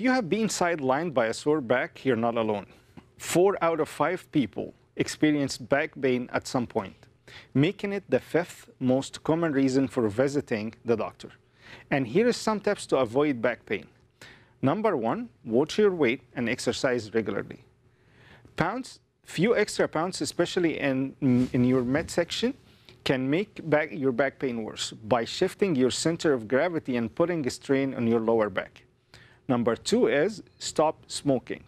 If you have been sidelined by a sore back, you're not alone. Four out of five people experience back pain at some point, making it the fifth most common reason for visiting the doctor. And here are some tips to avoid back pain. Number one, watch your weight and exercise regularly. Pounds, few extra pounds, especially in, in your midsection, can make back, your back pain worse by shifting your center of gravity and putting a strain on your lower back. Number two is stop smoking.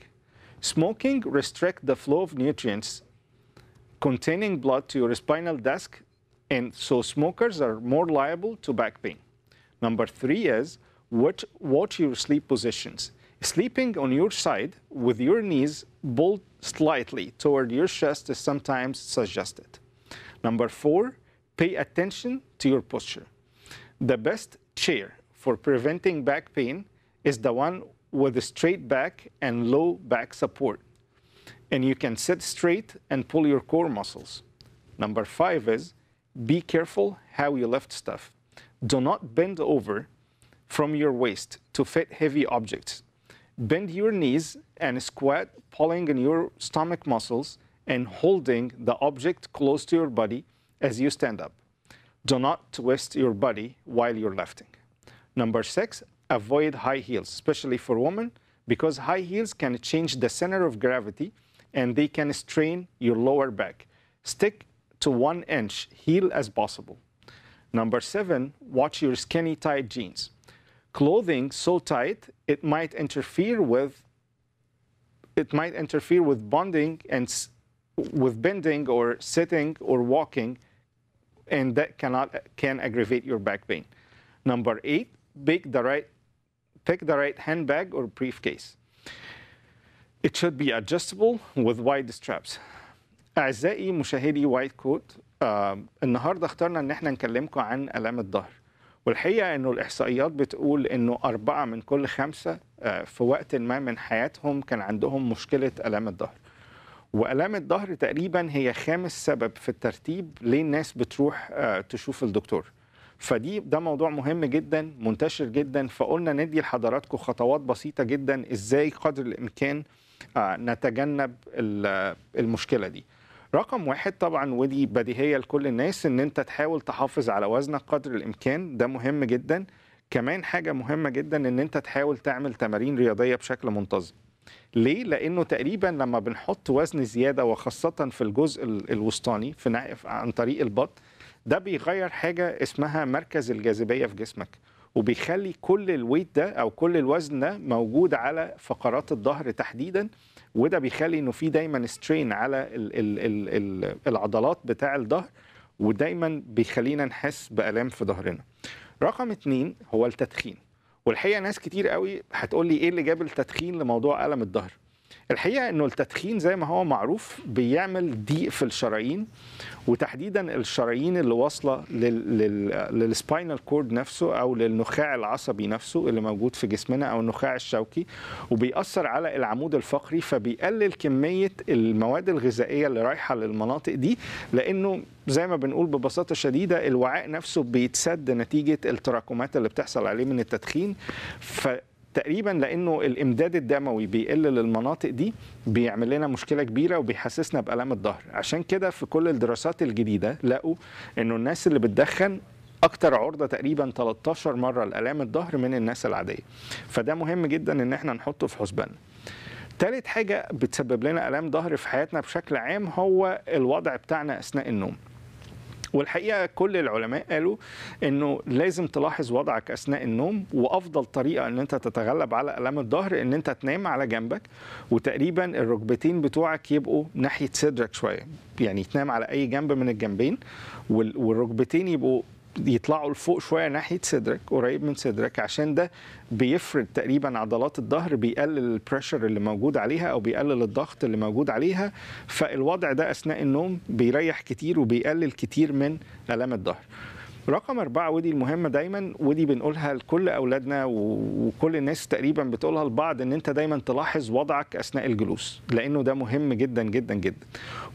Smoking restricts the flow of nutrients containing blood to your spinal disc, and so smokers are more liable to back pain. Number three is watch, watch your sleep positions. Sleeping on your side with your knees bowled slightly toward your chest is sometimes suggested. Number four, pay attention to your posture. The best chair for preventing back pain is the one with a straight back and low back support. And you can sit straight and pull your core muscles. Number five is be careful how you lift stuff. Do not bend over from your waist to fit heavy objects. Bend your knees and squat, pulling in your stomach muscles and holding the object close to your body as you stand up. Do not twist your body while you're lifting. Number six, avoid high heels, especially for women, because high heels can change the center of gravity and they can strain your lower back. Stick to one inch heel as possible. Number seven, watch your skinny tight jeans. Clothing so tight, it might interfere with it might interfere with bonding and with bending or sitting or walking, and that cannot can aggravate your back pain. Number eight, pick the right Pick the right handbag or briefcase. It should be adjustable with wide straps. أعزائي مشاهدي وايت كوت آه النهارده اخترنا ان احنا نكلمكم عن آلام الظهر والحقيقه انه الاحصائيات بتقول انه أربعة من كل خمسة آه في وقت ما من حياتهم كان عندهم مشكلة آلام الظهر وآلام الظهر تقريبا هي خامس سبب في الترتيب ليه الناس بتروح آه تشوف الدكتور فدي ده موضوع مهم جدا منتشر جدا فقلنا ندي لحضراتكم خطوات بسيطه جدا ازاي قدر الامكان آه، نتجنب المشكله دي رقم واحد طبعا ودي بديهيه لكل الناس ان انت تحاول تحافظ على وزنك قدر الامكان ده مهم جدا كمان حاجه مهمه جدا ان انت تحاول تعمل تمارين رياضيه بشكل منتظم ليه؟ لأنه تقريبا لما بنحط وزن زيادة وخاصة في الجزء الوسطاني في عن طريق البطن ده بيغير حاجه اسمها مركز الجاذبيه في جسمك وبيخلي كل الويت ده او كل الوزن ده موجود على فقرات الظهر تحديدا وده بيخلي انه في دايما سترين على الـ الـ الـ الـ العضلات بتاع الظهر ودايما بيخلينا نحس بالام في ظهرنا رقم اتنين هو التدخين والحقيقه ناس كتير قوي هتقول لي ايه اللي جاب التدخين لموضوع الم الظهر الحقيقه انه التدخين زي ما هو معروف بيعمل ضيق في الشرايين وتحديدا الشرايين اللي واصله للسباينال كورد نفسه او للنخاع العصبي نفسه اللي موجود في جسمنا او النخاع الشوكي وبيأثر على العمود الفقري فبيقلل كميه المواد الغذائيه اللي رايحه للمناطق دي لانه زي ما بنقول ببساطة شديدة الوعاء نفسه بيتسد نتيجة التراكمات اللي بتحصل عليه من التدخين ف تقريبا لانه الامداد الدموي بيقل للمناطق دي بيعمل لنا مشكله كبيره وبيحسسنا بالام الظهر عشان كده في كل الدراسات الجديده لقوا انه الناس اللي بتدخن اكتر عرضه تقريبا 13 مره لالام الظهر من الناس العاديه فده مهم جدا ان احنا نحطه في حسباننا ثالث حاجة بتسبب لنا ألام ظهر في حياتنا بشكل عام هو الوضع بتاعنا أثناء النوم والحقيقه كل العلماء قالوا انه لازم تلاحظ وضعك اثناء النوم وافضل طريقه ان انت تتغلب على الام الظهر ان انت تنام على جنبك وتقريبا الركبتين بتوعك يبقوا ناحيه صدرك شويه يعني تنام على اي جنب من الجنبين والركبتين يبقوا يطلعوا لفوق شويه ناحيه صدرك قريب من صدرك عشان ده بيفرد تقريبا عضلات الظهر بيقلل البريشر اللي موجود عليها او بيقلل الضغط اللي موجود عليها فالوضع ده اثناء النوم بيريح كتير وبيقلل كتير من الام الظهر رقم أربعة ودي المهمة دايما ودي بنقولها لكل أولادنا وكل الناس تقريبا بتقولها لبعض إن أنت دايما تلاحظ وضعك أثناء الجلوس لأنه ده مهم جدا جدا جدا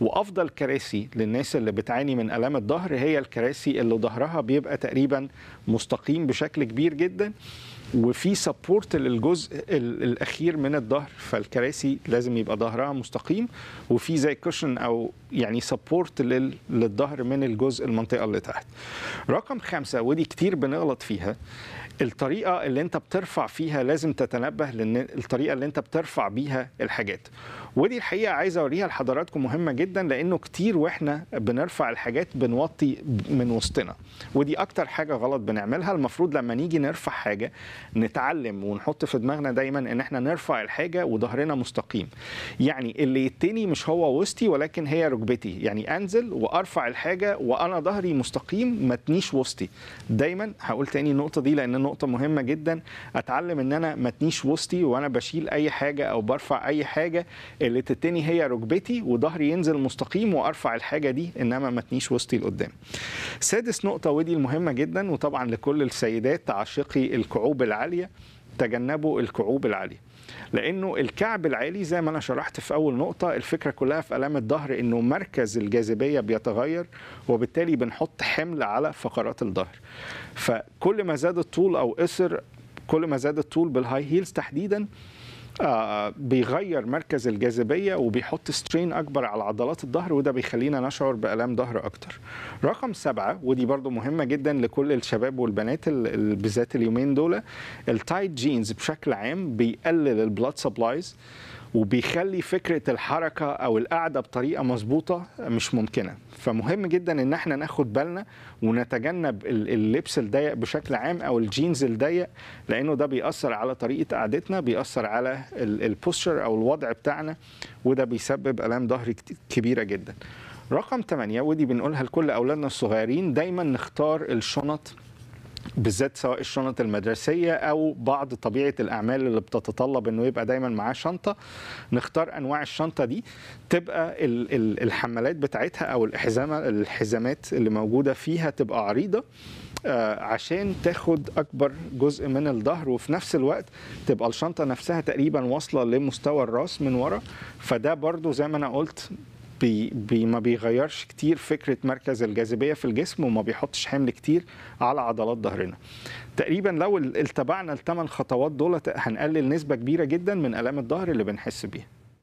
وأفضل كراسي للناس اللي بتعاني من ألام الظهر هي الكراسي اللي ظهرها بيبقى تقريبا مستقيم بشكل كبير جدا وفي سبورت للجزء الاخير من الظهر فالكراسي لازم يبقى ظهرها مستقيم وفي زي كوشن او يعني سبورت للظهر من الجزء المنطقه اللي تحت. رقم خمسه ودي كتير بنغلط فيها الطريقه اللي انت بترفع فيها لازم تتنبه لان الطريقه اللي انت بترفع بيها الحاجات ودي الحقيقه عايز اوريها لحضراتكم مهمه جدا لانه كتير واحنا بنرفع الحاجات بنوطي من وسطنا ودي اكتر حاجه غلط بنعملها المفروض لما نيجي نرفع حاجه نتعلم ونحط في دماغنا دايما ان احنا نرفع الحاجه وظهرنا مستقيم يعني اللي يتني مش هو وسطي ولكن هي ركبتي يعني انزل وارفع الحاجه وانا ظهري مستقيم ما تنيش وسطي دايما هقول تاني النقطه دي لان نقطه مهمه جدا اتعلم ان انا ما تنيش وسطي وانا بشيل اي حاجه او برفع اي حاجه اللي تتني هي ركبتي وظهري ينزل مستقيم وارفع الحاجه دي انما ما تنيش وسطي لقدام. سادس نقطه ودي المهمه جدا وطبعا لكل السيدات عاشقي الكعوب العاليه تجنبوا الكعوب العاليه. لانه الكعب العالي زي ما انا شرحت في اول نقطه الفكره كلها في الام الظهر انه مركز الجاذبيه بيتغير وبالتالي بنحط حمل على فقرات الظهر فكل ما زاد الطول او قصر كل ما زاد الطول بالهاي هيلز تحديدا بيغير مركز الجاذبيه وبيحط سترين اكبر على عضلات الظهر وده بيخلينا نشعر بالام ظهر اكتر. رقم سبعه ودي برضو مهمه جدا لكل الشباب والبنات بالذات اليومين دول التايت جينز بشكل عام بيقلل البلاد سبلايز وبيخلي فكره الحركه او القعده بطريقه مظبوطه مش ممكنه فمهم جدا ان احنا ناخد بالنا ونتجنب اللبس الضيق بشكل عام او الجينز الضيق لانه ده بيأثر على طريقه قعدتنا بيأثر على البوستشر او الوضع بتاعنا وده بيسبب الام ظهر كبيره جدا رقم 8 ودي بنقولها لكل اولادنا الصغيرين دايما نختار الشنط بالذات سواء الشنط المدرسيه او بعض طبيعه الاعمال اللي بتتطلب انه يبقى دايما معاه شنطه نختار انواع الشنطه دي تبقى الحملات بتاعتها او الحزامه الحزامات اللي موجوده فيها تبقى عريضه آه، عشان تاخد اكبر جزء من الظهر وفي نفس الوقت تبقى الشنطه نفسها تقريبا واصله لمستوى الراس من ورا فده برضو زي ما انا قلت بي بي ما بيغيرش كتير فكره مركز الجاذبيه في الجسم وما بيحطش حمل كتير على عضلات ظهرنا. تقريبا لو التبعنا الثمان خطوات دولت هنقلل نسبه كبيره جدا من الام الظهر اللي بنحس بيها.